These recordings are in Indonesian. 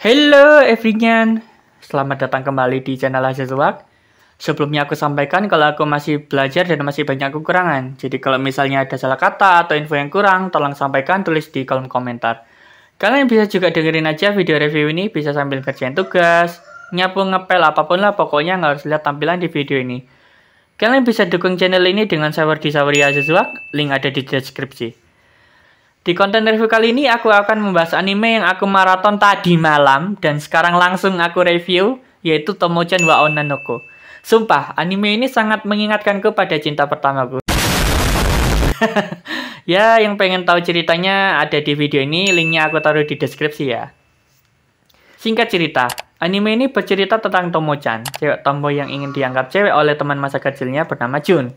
Hello everyone, selamat datang kembali di channel Azazwak Sebelumnya aku sampaikan kalau aku masih belajar dan masih banyak kekurangan. Jadi kalau misalnya ada salah kata atau info yang kurang, tolong sampaikan tulis di kolom komentar. Kalian bisa juga dengerin aja video review ini, bisa sambil kerjain tugas, nyapu ngepel apapun lah, pokoknya nggak harus lihat tampilan di video ini. Kalian bisa dukung channel ini dengan sawer di saweri Azazwak, link ada di deskripsi. Di konten review kali ini aku akan membahas anime yang aku maraton tadi malam dan sekarang langsung aku review yaitu Tomo-chan wa Onanoko. Sumpah, anime ini sangat mengingatkanku pada cinta pertamaku. ya, yang pengen tahu ceritanya ada di video ini, linknya aku taruh di deskripsi ya. Singkat cerita, Anime ini bercerita tentang Tomo-chan, cewek tomboy yang ingin dianggap cewek oleh teman masa kecilnya bernama Jun.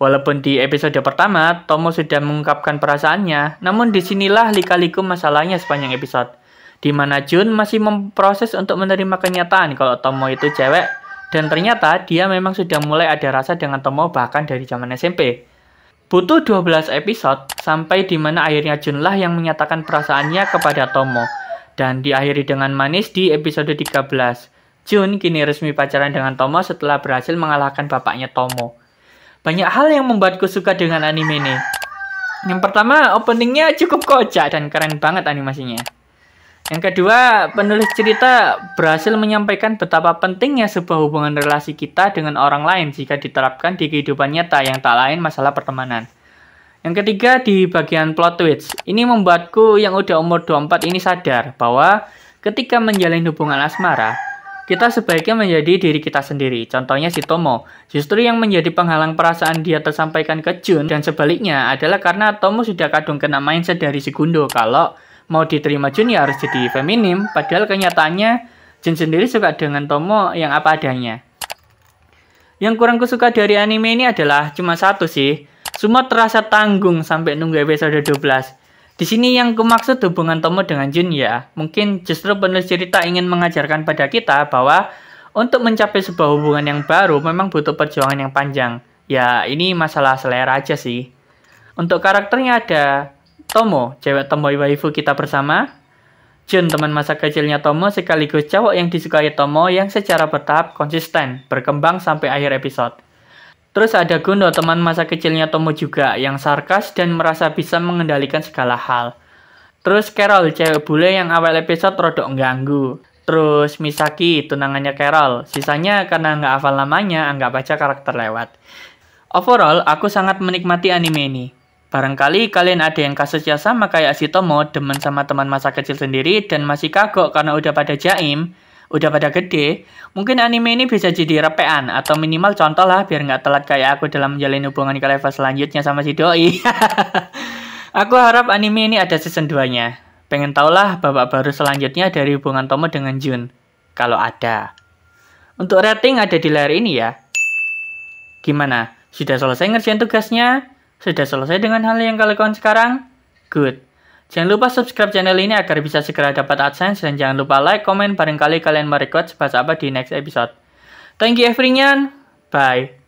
Walaupun di episode pertama, Tomo sudah mengungkapkan perasaannya, namun disinilah lika-liku masalahnya sepanjang episode. Di mana Jun masih memproses untuk menerima kenyataan kalau Tomo itu cewek, dan ternyata dia memang sudah mulai ada rasa dengan Tomo bahkan dari zaman SMP. Butuh 12 episode, sampai di mana akhirnya lah yang menyatakan perasaannya kepada Tomo, dan diakhiri dengan manis di episode 13. Jun kini resmi pacaran dengan Tomo setelah berhasil mengalahkan bapaknya Tomo. Banyak hal yang membuatku suka dengan anime ini. Yang pertama, openingnya cukup kocak dan keren banget animasinya. Yang kedua, penulis cerita berhasil menyampaikan betapa pentingnya sebuah hubungan relasi kita dengan orang lain jika diterapkan di kehidupan nyata yang tak lain masalah pertemanan. Yang ketiga di bagian plot twist. Ini membuatku yang udah umur 24 ini sadar bahwa ketika menjalin hubungan asmara, kita sebaiknya menjadi diri kita sendiri. Contohnya si Tomo, justru yang menjadi penghalang perasaan dia tersampaikan ke Jun dan sebaliknya adalah karena Tomo sudah kadung kena mindset dari si Gundo kalau mau diterima Jun ya harus jadi feminim, padahal kenyataannya Jun sendiri suka dengan Tomo yang apa adanya. Yang kurang kusuka dari anime ini adalah cuma satu sih, semua terasa tanggung sampai nunggu episode 12. Di sini yang kumaksud hubungan Tomo dengan Jun ya, mungkin justru penulis cerita ingin mengajarkan pada kita bahwa untuk mencapai sebuah hubungan yang baru memang butuh perjuangan yang panjang. Ya, ini masalah selera aja sih. Untuk karakternya ada Tomo, cewek Tomo waifu kita bersama, Jun, teman masa kecilnya Tomo, sekaligus cowok yang disukai Tomo yang secara bertahap konsisten, berkembang sampai akhir episode. Terus ada Gundo, teman masa kecilnya Tomo juga, yang sarkas dan merasa bisa mengendalikan segala hal. Terus Carol, cewek bule yang awal episode rodok ganggu. Terus Misaki, tunangannya Carol. Sisanya karena nggak hafal namanya, nggak baca karakter lewat. Overall, aku sangat menikmati anime ini. Barangkali kalian ada yang kasusnya sama kayak si Tomo, demen sama teman masa kecil sendiri dan masih kagok karena udah pada jaim, udah pada gede, mungkin anime ini bisa jadi repean atau minimal contoh lah biar nggak telat kayak aku dalam menjalin hubungan ke level selanjutnya sama si doi. aku harap anime ini ada season 2-nya. Pengen tau lah babak baru selanjutnya dari hubungan Tomo dengan Jun. Kalau ada. Untuk rating ada di layar ini ya. Gimana? Sudah selesai ngerjain tugasnya? Sudah selesai dengan hal yang kalian sekarang? Good. Jangan lupa subscribe channel ini agar bisa segera dapat AdSense dan jangan lupa like, komen, barangkali kalian merequest bahas apa di next episode. Thank you everyone, bye.